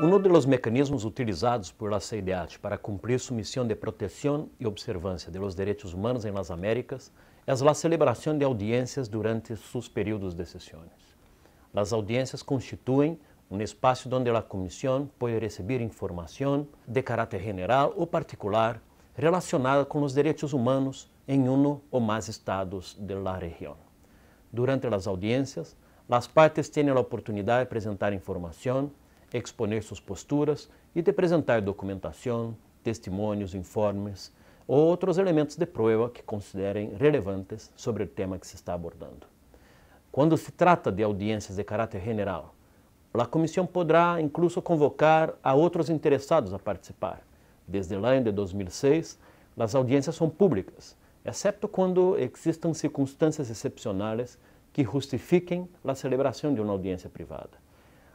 Um dos mecanismos utilizados por la CIDH para cumprir sua missão de proteção e observância de los direitos humanos em las Américas é a celebração de audiências durante seus períodos de sessões. As audiências constituem um espaço onde a Comissão pode receber informação de caráter general ou particular relacionada com os direitos humanos em um ou mais estados de la região. Durante as audiências, as partes têm a oportunidade de apresentar informação exponer suas posturas e de apresentar documentação, testimonios, informes ou outros elementos de prova que considerem relevantes sobre o tema que se está abordando. Quando se trata de audiências de caráter general, a comissão poderá incluso convocar a outros interessados a participar. Desde lá em 2006, as audiências são públicas, exceto quando existam circunstâncias excepcionais que justifiquem a celebração de uma audiência privada.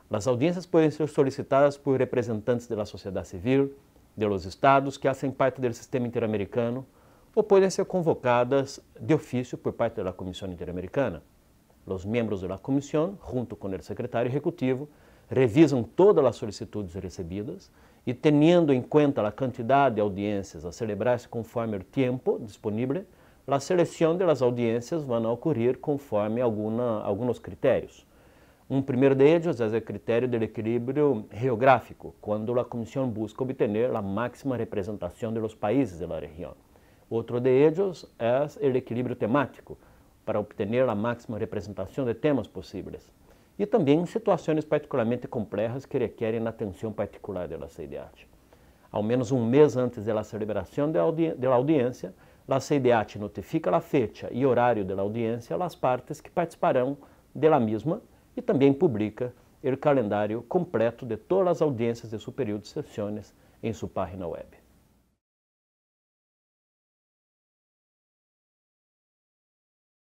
As audiências podem ser solicitadas por representantes da sociedade civil, de los estados que fazem parte do sistema interamericano ou podem ser convocadas de ofício por parte da Comissão Interamericana. Os membros da comissão, junto com o secretário executivo, revisam todas as solicitudes recebidas e, tendo em conta a quantidade de audiências a celebrar-se conforme o tempo disponível, a seleção das audiências vai ocorrer conforme alguns critérios. Um primeiro é de ellos é o critério do equilíbrio geográfico, quando a comissão busca obter a máxima representação de países da região. Outro de ellos é o equilíbrio temático, para obter a máxima representação de temas possíveis. E também situações particularmente complexas que requerem atenção particular da la Ao menos um mês antes da celebração da audiência, a CIDH notifica a fecha e horário da audiência às partes que participarão da mesma e também publica o calendário completo de todas as audiências de superiores período de em sua página web.